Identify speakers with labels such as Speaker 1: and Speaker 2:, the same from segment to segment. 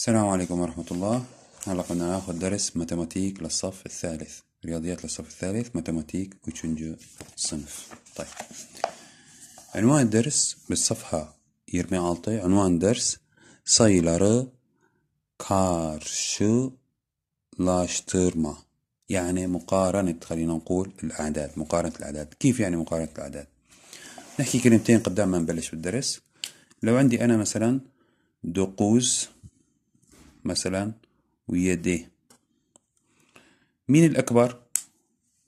Speaker 1: السلام عليكم ورحمة الله هلا قلنا ناخد درس ماتماتيك للصف الثالث رياضيات للصف الثالث ماتماتيك وتشنجو صنف طيب عنوان الدرس بالصفحة يرمي عالطي عنوان درس كارشو لاشترما يعني مقارنة خلينا نقول الأعداد مقارنة الأعداد كيف يعني مقارنة الأعداد نحكي كلمتين قدام ما نبلش بالدرس لو عندي أنا مثلا دقوس مثلا ويا دي مين الأكبر؟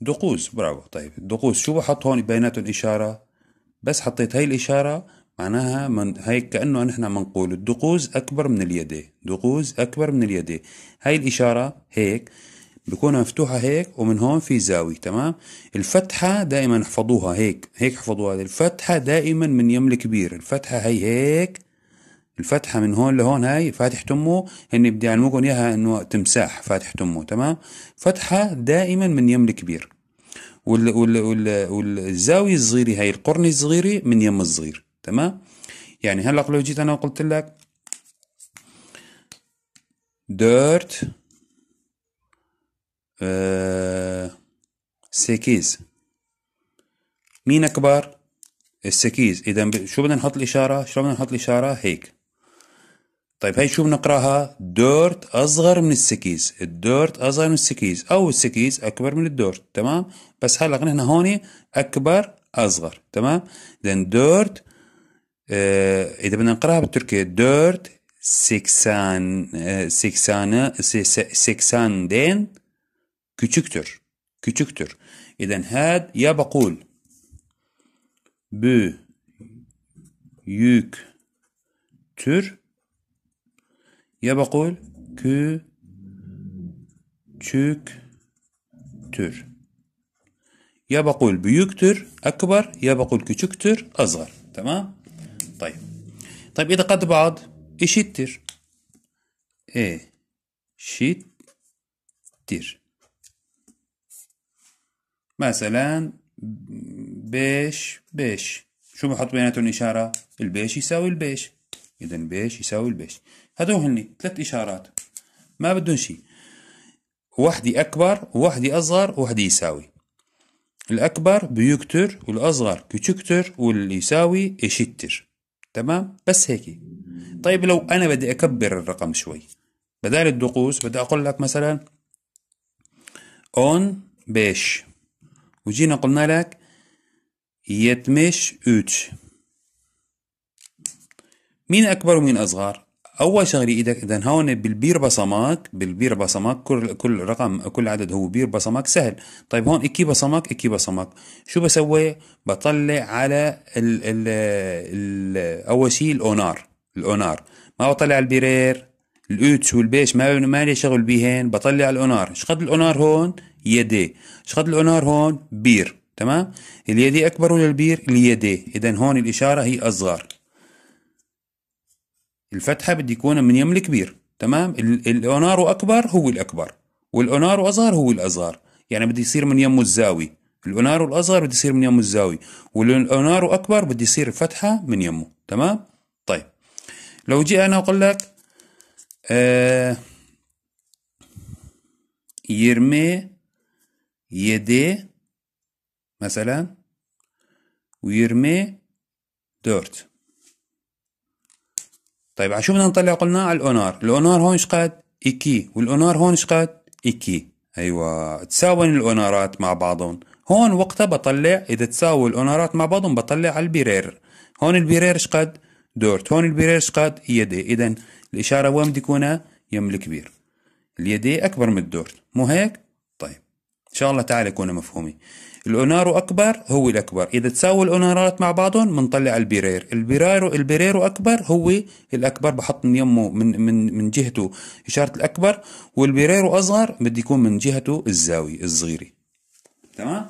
Speaker 1: دقوس برافو طيب دقوس شو بحط هون بيناتهم إشارة بس حطيت هاي الإشارة معناها من هيك كأنه نحن منقول الدقوز أكبر من اليدي دقوز أكبر من اليدي هاي الإشارة هيك بكون مفتوحة هيك ومن هون في زاوية تمام الفتحة دائما احفظوها هيك هيك احفظوها الفتحة دائما من يم الكبير الفتحة هي هيك الفتحه من هون لهون هاي فاتحه امه هن بدي يعلموكم اياها انه تمساح فاتحه امه تمام فتحه دائما من يم الكبير وال وال وال والزاويه الصغيره هاي القرن الصغيره من يم الصغير تمام يعني هلا لو جيت انا وقلت لك ديرت آه، سيكيز مين اكبر السكيز اذا شو بدنا نحط الاشاره شو بدنا نحط الاشاره هيك طيب هاي شو بنقراها دورت أصغر من السكيز الدورت أصغر من السكيز أو السكيز أكبر من الدورت تمام بس هلق نحن هون أكبر أصغر تمام اذا دورت آه إذا بدنا نقراها بالتركية دورت سكسان آه، سكسان سكسان دين küçüktür küçüktür إذا هاد يا بقول تر يا بقول كو تشوك تر يا بقول بيكتر أكبر يا بقول كتكتر أصغر تمام طيب طيب إذا قد بعض إشتر إيه شتر مثلا بيش بيش شو بحط بيناتهم إشارة البيش يساوي البيش إذا بيش يساوي البيش هدول هن ثلاث إشارات ما بدهم شيء وحدة أكبر وحدي أصغر وحدي يساوي الأكبر بيكتر والأصغر كتكتر واللي يساوي يشتر تمام بس هيك طيب لو أنا بدي أكبر الرقم شوي بدال الدقوس بدي أقول لك مثلا اون بيش وجينا قلنا لك يتمش اوتش مين أكبر ومين أصغر اول شغله ايدك اذا هون بالبير بصمك بالبير بصمك كل كل رقم كل عدد هو بير بصمك سهل طيب هون اكي بصمك اكي بصمك شو بسوي بطلع على ال ال ال اول شيء الاونار الاونار ما بطلع على البيرير الاوتش والبيش ما ما لي شغل بيهن بطلع على الاونار شقد الاونار هون يدي شقد الاونار هون بير تمام اليدي اكبر ولا البير اليدي اذا هون الاشاره هي اصغر الفتحه بدي يكون من يم الكبير تمام الاونارو اكبر هو الاكبر والاونارو اصغر هو الاصغر يعني بدي يصير من يمه الزاوي الاونارو الاصغر بدي يصير من يمه الزاوي والاونارو اكبر بدي يصير فتحه من يمه تمام طيب لو جي انا أقول لك آه يرمي يديه مثلا ويرمي دورت طيب عشو شو بدنا نطلع قلنا على الاونار الاونار هون ايش قد ايكي والاونار هون ايش قد ايكي ايوه تساوين الاونارات مع بعضهم هون وقتها بطلع اذا تساوي الاونارات مع بعضهم بطلع على البيرير هون البرير ايش قد دورت هون البرير ايش قد يدي اذا الاشاره وين بدي يكونها يم الكبير اليدي اكبر من الدورت مو هيك طيب ان شاء الله تعالى يكون مفهومي الأونارو أكبر هو الأكبر إذا تساوي الأونارات مع بعضهم بنطلع البيرير البيريرو البيريرو أكبر هو الأكبر بحط من يمه من من من جهته إشارة الأكبر والبيريرو أصغر بدي يكون من جهته الزاوية الصغيرة تمام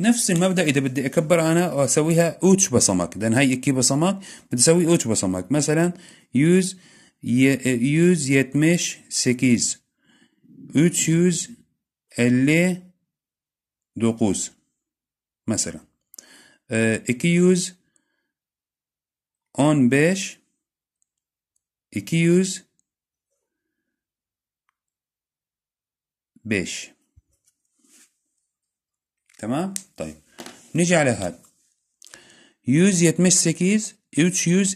Speaker 1: نفس المبدا اذا بدي اكبر انا اسويها اوتش بصمك لان هي كي بصمك بدي اسوي اوتش بصمك مثلا يوز يوز يتمش سكيز اوتش يوز اللي دوقوس مثلا آه، اكيوز اون on اكيوز iki تمام طيب نجي على هذا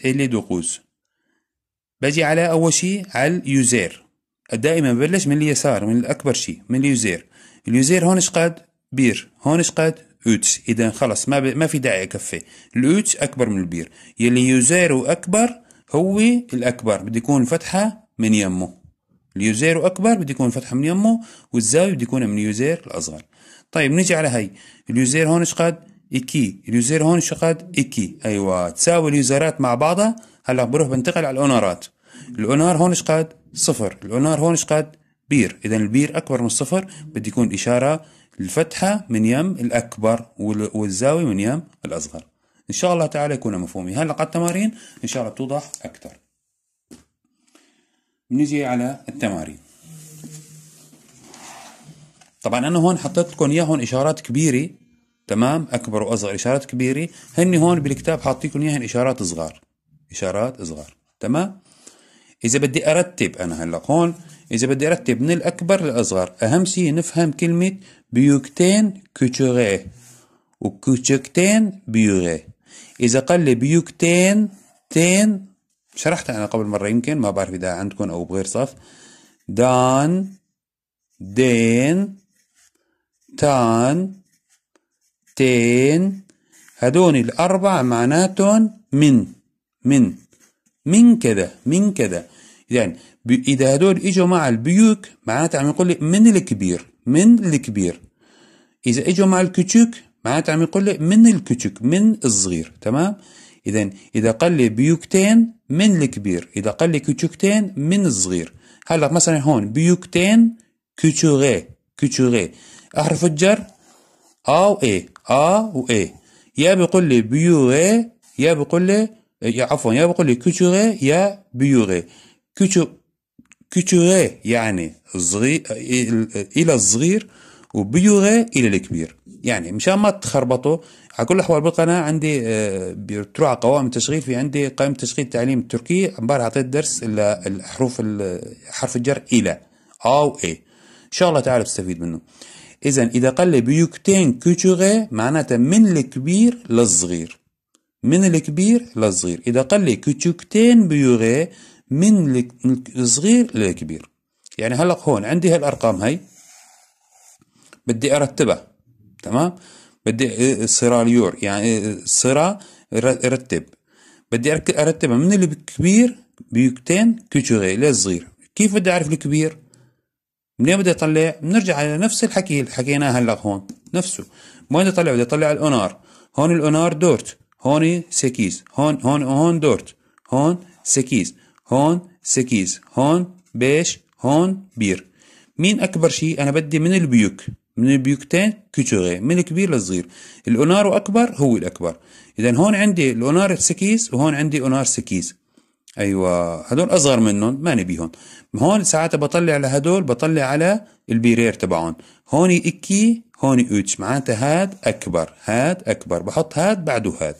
Speaker 1: اللي دوقوس بجي على اول شيء على اليوزير دائما ببلش من اليسار من الاكبر شيء من اليوزير اليوزير هون ايش قد بير هون قد اوتس اذا خلص ما ب... ما في داعي اكفي الاوتس اكبر من البير يلي يزيرو اكبر هو الاكبر بده يكون الفتحه من يمه اليوزيرو اكبر بده يكون الفتحه من يمه والزاويه بده يكون من يوزير الاصغر طيب نيجي على هي اليوزير هون قد ايكي اليوزير هون قد ايكي ايوه تساوي اليوزرات مع بعضها هلا بروح بنتقل على الاونارات الاونار هون قد صفر الاونار هون قد بير اذا البير اكبر من الصفر بده يكون اشاره الفتحة من يم الأكبر والزاوية من يم الأصغر إن شاء الله تعالى يكون مفهومي هلقة التمارين إن شاء الله بتوضح أكثر بنيجي على التمارين طبعا أنا هون حطيت لكم هون إشارات كبيرة تمام أكبر وأصغر إشارات كبيرة هن هون بالكتاب حاطيكم إياهن إشارات صغار إشارات صغار تمام إذا بدي أرتب أنا هلا هون إذا بدي أرتب من الأكبر للأصغر أهم شيء نفهم كلمة بيوكتين كوتوري وكوتشكتين بيوغي إذا قال لي بيوكتين تين شرحتها أنا قبل مرة يمكن ما بعرف إذا عندكم أو بغير صف دان دين تان تين هدول الأربع معناتهم من من من كذا من كذا يعني اذا هدول اجوا مع البيوك معناتها عم يقول لي من الكبير من الكبير اذا اجوا مع الكتشوك معناتها عم يقول لي من الكتشوك من الصغير تمام اذا اذا قال لي بيوكتين من الكبير اذا قال لي كتشكتين من الصغير هلا مثلا هون بيوكتين كوتشوغي كوتشوغي احرف الجر ا و اي ا و اي يا بيقول لي بيوغي يا بيقول لي عفوا يا بيقول لي كوتشوغي يا بيوغي كوتوري يعني صغير الى الصغير وبيوري الى الكبير يعني مشان ما تخربطوا على كل الاحوال بالقناه عندي آه، بتروح على قوائم التشغيل في عندي قائمه تشغيل التعليم التركي امبارح اعطيت درس الحروف حرف الجر الى او اي ان شاء الله تعالى تستفيد منه اذا اذا قال لي بيوكتين كوتوري معناته من الكبير للصغير من الكبير للصغير اذا قال لي كوتوكتين بيوغي من الصغير للكبير يعني هلق هون عندي هالارقام هي بدي ارتبها تمام بدي آه، آه، اليور يعني آه، صرا رتب بدي ارتبها من الكبير بيكتين كوتشوغي للصغير كيف بدي اعرف الكبير منين بدي اطلع بنرجع على نفس الحكي اللي حكيناه هلق هون نفسه وين بدي اطلع بدي اطلع الاونار هون الاونار دورت هون سكيز هون هون هون دورت هون سكيز هون سكيز هون بيش هون بير مين أكبر شيء أنا بدي من البيوك من البيوكتين كوتوغي من الكبير للصغير الأونار أكبر هو الأكبر إذا هون عندي الأونار سكيز وهون عندي أونار سكيز أيوة هدول أصغر منهم ما نبيهم هون ساعات بطلع على هدول بطلع على البيرير تبعهم هون إكي هون أوتش معناتها هاد أكبر هاد أكبر بحط هاد بعده هاد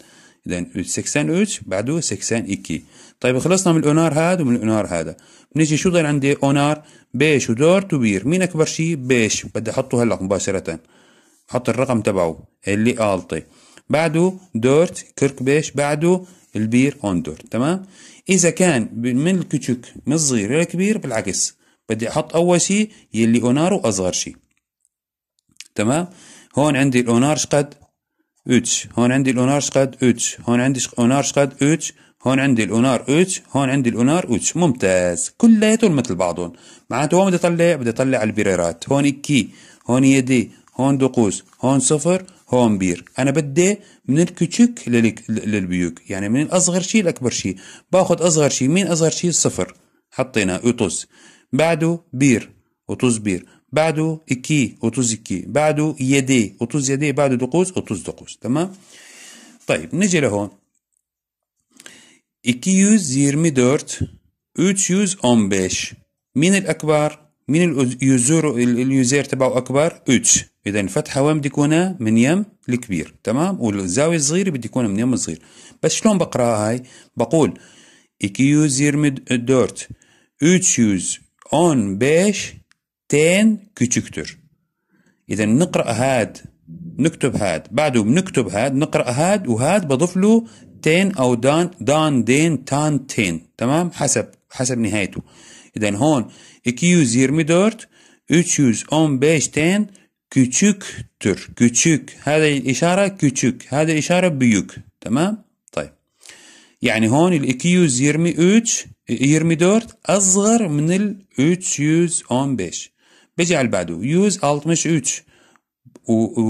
Speaker 1: إذا سكسان أوتش بعده سكسان إكي طيب خلصنا من الاونار هذا ومن الاونار هذا بنيجي شو ضل عندي اونار بيش ودورت وبير مين اكبر شيء بيش بدي احطه هلا مباشره حط الرقم تبعه اللي الطي بعده دورت كرك بيش بعده البير اون دورت تمام اذا كان من الكتشك من الصغير للكبير بالعكس بدي احط اول شيء يلي اوناره اصغر شيء تمام هون عندي الاونار شقد اوتش هون عندي الاونار شقد اوتش هون عندي اونار شقد اوتش هون عندي الاونار اتش هون عندي الاونار اتش ممتاز كلياتهم مثل بعضهم معناته هون بدي اطلع بدي اطلع البريرات هون كي هون يدي هون دقوس هون صفر هون بير انا بدي من الكوتشك للبيوك يعني من الاصغر شيء لاكبر شيء باخذ اصغر شيء مين اصغر شيء صفر حطينا اوتوس بعده بير اوتوس بير بعده اكي اوتوس اكي بعده يدي اوتوس يدي بعده دقوس اوتوس دقوس تمام طيب نجي لهون 224 315 مين الأكبر؟ مين اليوزر اليوزر تبعه أكبر؟ 3 إذا الفتحة وين بدي يكونها من يم الكبير تمام؟ والزاوية الصغيرة بدي يكون من يم الصغير بس شلون بقراها هاي؟ بقول اون 315 تين küçüktür إذا نقرأ هاد نكتب هاد بعده بنكتب هاد نقرأ هاد وهاد بضيف له تين او دان دان دين تان تين تمام حسب حسب نهايته إذا هون 224 كوتشوك تر كوتشوك هذا الإشارة كوتشوك هذا الإشارة بيوك تمام؟ طيب. يعني هون ال يرمي دورت أصغر من ال 315. بيجي على اللي بعده 163 و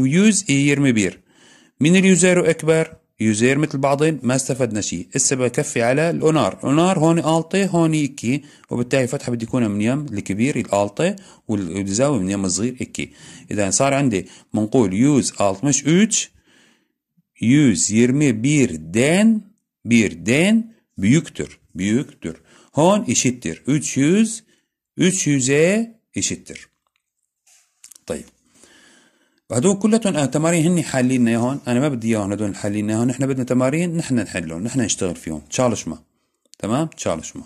Speaker 1: ويوز يرمي بير من اليوزر أكبر؟ يوزير مثل بعضين ما استفدنا شيء هسه بكفي على الاونار الاونار هون التي هون اكي وبالتالي فتحه بدي يكون من يم الكبير الالطه والزاويه من يم الصغير اكي اذا صار عندي منقول يوز الت مش اوتش يوز يرمي بير دين بير دين بيكتر بيكتر هون يشتر اوتش يوز اوتش يوزي يشتر طيب هذول كلهم تمارين هن حالين اياهم انا ما بدي اياهم هذول حالين اياهم نحن بدنا تمارين نحن نحلهم نحن نشتغل فيهم çalışma tamam çalışma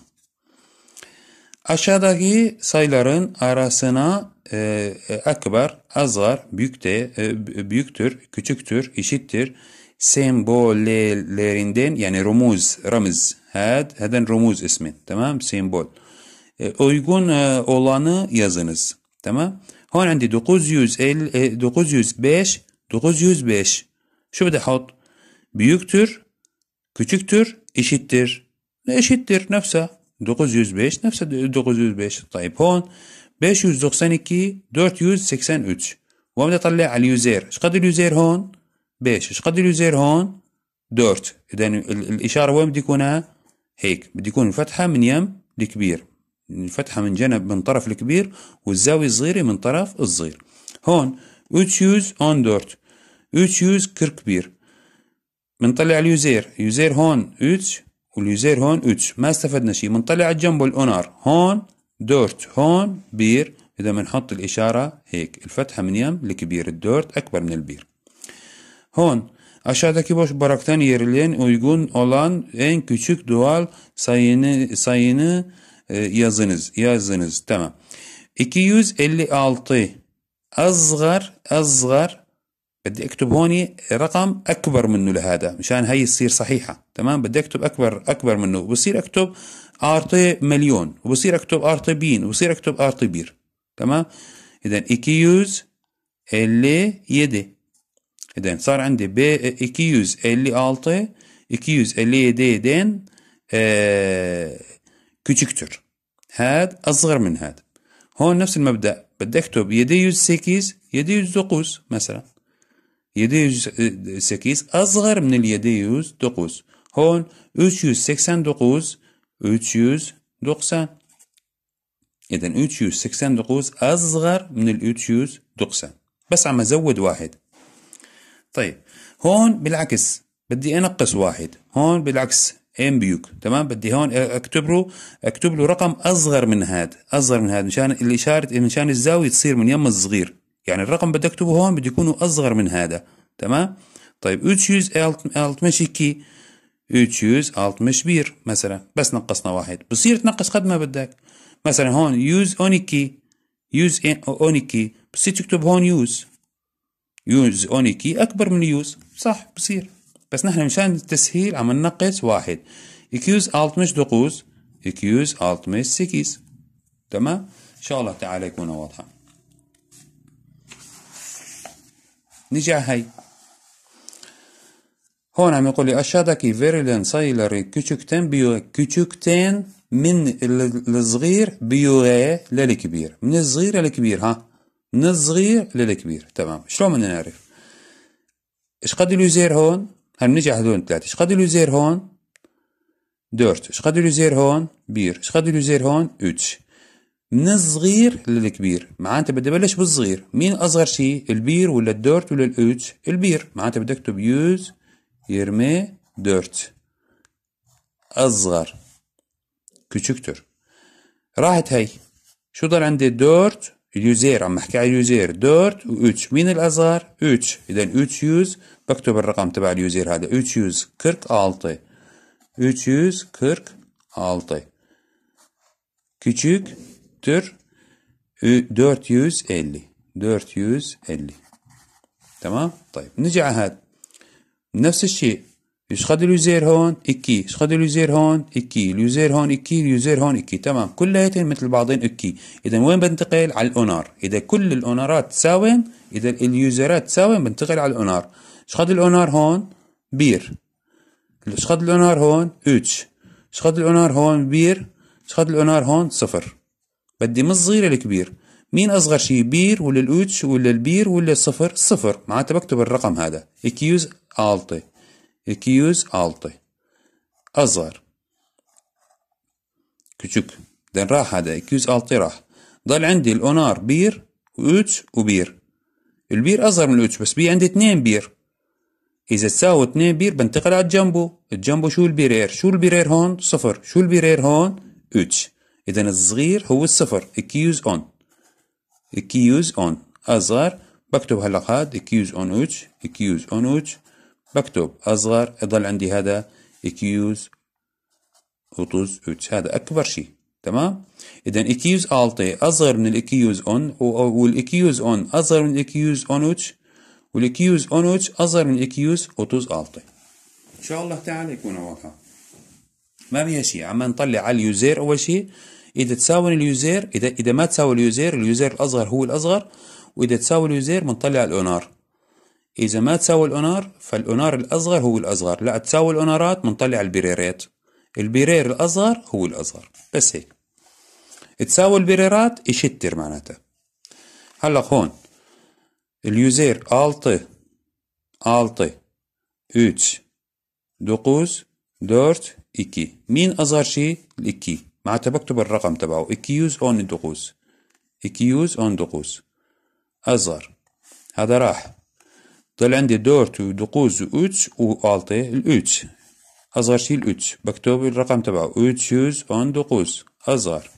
Speaker 1: Aşağıdaki sayıların arasına e, akbar, azar, büyük de, e, büyüktür, küçüktür, eşittir sembollerinden yani rumuz, ramız. Had, heden rumuz ismi. Tamam? Sembol. E, uygun e, olanı yazınız. Tamam? هون عندي 900 905 905 şu bir de hat büyüktür küçüktür eşittir ne eşittir nefse 905 nefse 905 طيب هون 592 483 وبدي اطلع على اليوزير ايش قد اليوزير هون 5 ايش قد اليوزير هون 4 اذا الاشاره وين بدي يكون هيك بدي يكون الفتحه من يم الكبير الفتحة من جنب من طرف الكبير والزاوية الصغيرة من طرف الصغير هون üç yüz on كر كبير بنطلع اليوزير يوزير هون 3 واليوزير هون 3 ما استفدنا شيء بنطلع جنبه الاونر هون دورت هون بير اذا بنحط الاشاره هيك الفتحه من يم الكبير الدورت اكبر من البير هون aşağıdaki boş bıraktan yerlerin uygun olan en küçük doğal sayını sayını yazınız. Yazınız. Tamam. 256 أصغر أصغر بدي أكتب هوني رقم أكبر منه لهذا مشان هي تصير صحيحة تمام بدي أكتب أكبر أكبر منه بصير أكتب تي مليون وبصير أكتب تي بين وبصير أكتب تي بير تمام إذا إكيوز اللي يدي إذا صار عندي بي إكيوز اللي ألطي إكيوز اللي يدي يدين آه كتكتر هاد أصغر من هاد هون نفس المبدأ بدي أكتب يدي سيكيز يدي دقوس مثلا يدي سيكيز أصغر من اليدي دقوس هون 389 دقسان إذا دقوس أصغر من ال دقسان بس عم أزود واحد طيب هون بالعكس بدي أنقص واحد هون بالعكس ام بيوك تمام بدي هون اكتب له اكتب له رقم اصغر من هذا اصغر من هذا مشان الاشاره مشان الزاويه تصير من يم الصغير يعني الرقم بدي اكتبه هون بده يكون اصغر من هذا تمام طيب 300 60 كي 360 كبير مثلا بس نقصنا واحد بصير تنقص قد ما بدك مثلا هون يوز اونيكي يوز اونيكي بصير تكتب هون يوز يوز اونيكي اكبر من يوز صح بصير بس نحن مشان التسهيل عم ننقص واحد اكيوز الت مش سكيز تمام ان شاء الله تعالى يكون واضحه نجي على هي هون عم يقول لي اشادكي فيريلين sayıları küçükten بيو küçükten من الصغير بيوغي للكبير من الصغير للكبير ها من الصغير للكبير تمام شلون بدنا نعرف ايش قد اليوزير هون هنجي على هذول ثلاثة شقد الوزير هون دورت شقد الوزير هون بير شقد الوزير هون اتش من الصغير للكبير معناتها بدي بلش بالصغير مين اصغر شيء البير ولا الدورت ولا الاوتش البير معناتها بدي اكتب يوز يرمي دورت اصغر küçüktür راحت هي شو ضل عندي دورت اليوزير عم احكي على اليوزير دورت و مين الاصغر اتش اذا اتش يوز بكتب الرقم تبع اليوزير هذا 346 346 küçüktür 450 450 تمام طيب نجي على هذا نفس الشيء ايش قد اليوزر هون اكي ايش قد اليوزر هون اكي اليوزر هون اكي اليوزر هون اكي تمام كلياتهم مثل بعضين اكي اذا وين بنتقل على الاونار اذا كل الاونارات تساوين اذا اليوزرات تساوين بنتقل على الاونار شقد الاونار هون بير شقد الاونار هون اتش شقد الاونار هون بير شقد الاونار هون صفر بدي من الصغير للكبير مين اصغر شيء بير ولا الاوتش ولا البير ولا الصفر صفر معناتها بكتب الرقم هذا اكيوز التي اكيوز التي اصغر كتشك دين راح هذا اكيوز التي راح ضل عندي الاونار بير واوتش وبير البير اصغر من الاوتش بس بي عندي اثنين بير إذا تساوي اثنين بير بنتقل على الجنبو الجنبو شو البيرير شو البيرير هون صفر شو البيرير هون اتش، إذا الصغير هو الصفر اكيوز أون اكيوز أون أصغر بكتب هلا هاد اكيوز أون اتش، اكيوز أون اتش، بكتب أصغر يضل عندي هذا اكيوز اوتوز اتش، هذا أكبر شيء تمام اذا اكيوز التي اصغر من الاكيوز اون والاكيوز اون اصغر من الاكيوز اون اتش وال 213 أصغر من EQs 36 إن شاء الله تعالى يكون واضحة ما بيها شيء عم نطلع على اليوزير أول شيء إذا تساوي اليوزير إذا إذا ما تساوي اليوزير اليوزير الأصغر هو الأصغر وإذا تساوي اليوزير بنطلع الأونار إذا ما تساوي الأونار فالأونار الأصغر هو الأصغر لا تساوي الأونارات بنطلع البريرات البرير الأصغر هو الأصغر بس هيك تساوي البريرات يشتر معناتها هلا هون اليوزير altı altı üç دقوز دورت إكي مين شي إكي معناتها بكتب الرقم تبعو إكي يوز أون دقوز إكي يوز أون دقوز أزار هذا راح ضل عندي دورت ودقوز وأوت وألتي الأوت شي الأوت بكتب الرقم تبعو أوت يوز أون دقوز أزار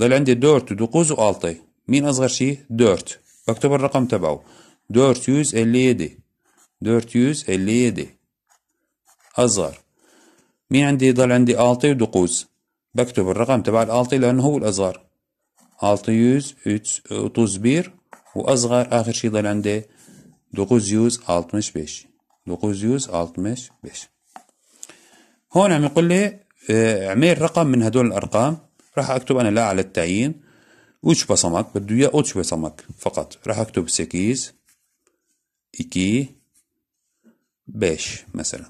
Speaker 1: ضل عندي دورت ودقوز وألطي مين أصغر شي دورت واكتب الرقم تبعه اللي يدي أصغر مين عندي يضل عندي آلتي ودقوس بكتب الرقم تبع الألطي لأنه هو الأصغر آلتيوز أوتوز بير وأصغر آخر شي يضل عندي دقوز يوز التمش بيش دقوز يوز التمش بيش هون عم يقول لي آه، عمير رقم من هدول الأرقام راح أكتب أنا لا على التعيين 3 basamak, bir dünya 3 basamak fakat. Rahak top 8, 2, 5 mesela.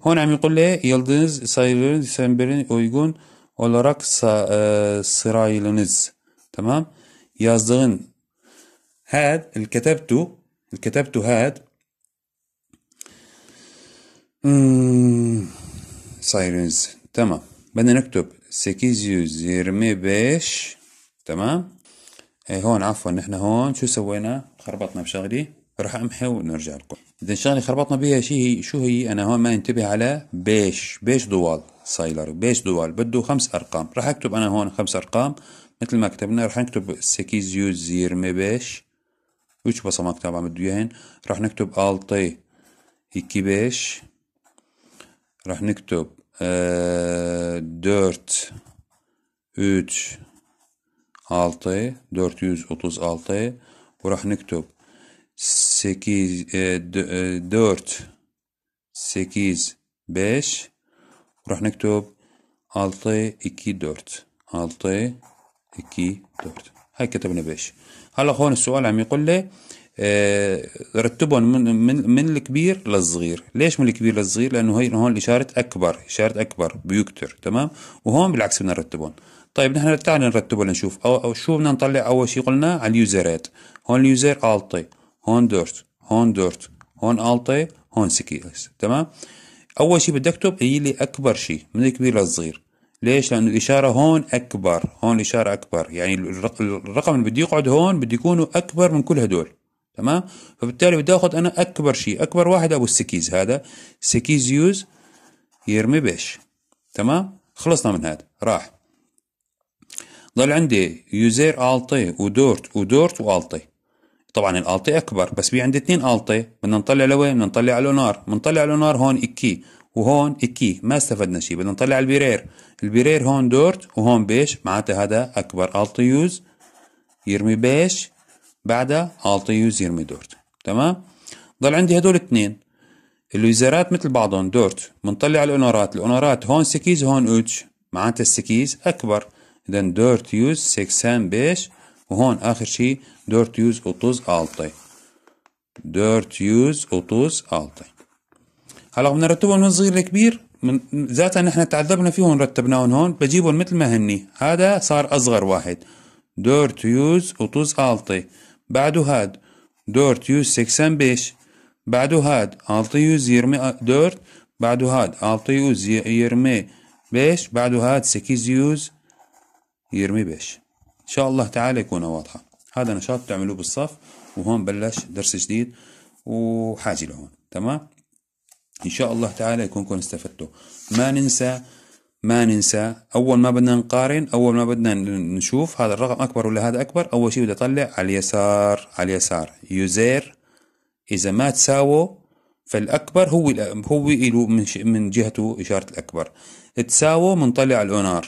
Speaker 1: Hona mikule yıldız sayıları semberin uygun olarak sa, e, sırayılınız. Tamam. Yazdığın had, el ketebtu, el ketebtu had, Hmm, Tamam. Ben de nektup 825 تمام إيه، هون عفوا نحن هون شو سوينا خربطنا بشغلي راح امحي ونرجع لكم اذا الشغله خربطنا بها شيء شو هي انا هون ما انتبه على بيش بيش دوال سايلر بيش دوال بده خمس ارقام راح اكتب انا هون خمس ارقام مثل ما كتبنا راح نكتب سكيزيو زير مبيش وش بصمة كتاب عم بده اياهن راح نكتب التي هيكي بيش راح نكتب آه ديرت اوتش 6 436 وراح نكتب 8 4 8 5 وراح نكتب 6 2 4 6 2 4 هاي كتبنا 5 هلا هون السؤال عم يقول لي آه رتبهم من من من الكبير للصغير ليش من الكبير للصغير لانه هي هون الاشاره اكبر اشاره اكبر بيكتر تمام وهون بالعكس بدنا نرتبهم طيب نحن تعال نرتبه لنشوف أو, شو بدنا نطلع أول شيء قلنا على اليوزرات هون اليوزر التي هون دورت هون دورت هون التي هون سكيلز تمام أول شيء بدك تكتب هي اللي أكبر شيء من الكبير للصغير ليش؟ لأنه الإشارة هون أكبر هون الإشارة أكبر يعني الرقم اللي بده يقعد هون بده يكون أكبر من كل هدول تمام فبالتالي بدي اخذ انا اكبر شيء اكبر واحد ابو السكيز هذا سكيز يوز يرمي بيش تمام خلصنا من هذا راح ظل عندي يوزير التي ودورت ودورت والتي طبعا الالتي اكبر بس في عندي اثنين التي بدنا نطلع لوين بدنا نطلع لونار بنطلع لونار هون اكي وهون اكي ما استفدنا شيء بدنا نطلع البيرير البرير البرير هون دورت وهون بيش معناتها هذا اكبر التي يوز يرمي بيش بعدها التي يوز يرمي دورت تمام ضل عندي هدول اثنين الوزارات مثل بعضهم دورت بنطلع على الاونرات الاونرات هون سكيز هون اوتش معناتها السكيز اكبر إذن 485 وهون آخر شيء 436 436 هلا بدنا من صغير لكبير من ذاتا نحن تعذبنا فيهم رتبناهم هون بجيبهم مثل ما هني هذا صار أصغر واحد 436 بعده هاد 485 بعده هاد 624 بعده هاد 625 بعده هاد 825 يرمي بيش إن شاء الله تعالى يكون واضحة هذا نشاط بتعملوه بالصف وهون بلش درس جديد وحاجه لهون تمام إن شاء الله تعالى يكونكم استفدتوا ما ننسى ما ننسى أول ما بدنا نقارن أول ما بدنا نشوف هذا الرقم أكبر ولا هذا أكبر أول شيء بدي أطلع على اليسار على اليسار يوزير إذا ما تساووا فالأكبر هو هو له من جهته إشارة الأكبر تساووا بنطلع الأونار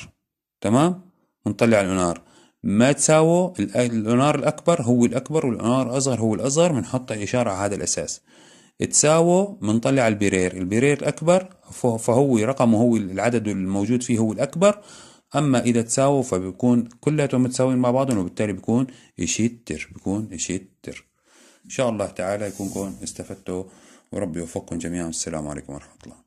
Speaker 1: تمام ونطلع الأنار ما تساووا الأنار الأكبر هو الأكبر والأنار الأصغر هو الأصغر بنحط الإشارة على هذا الأساس تساووا بنطلع البرير البرير الأكبر فهو رقمه هو العدد الموجود فيه هو الأكبر أما إذا تساووا فبيكون كلياتهم متساويين مع بعضهم وبالتالي بيكون إشيتر بيكون إشيتر إن شاء الله تعالى يكونكم استفدتوا وربي يوفقكم جميعا والسلام عليكم ورحمة الله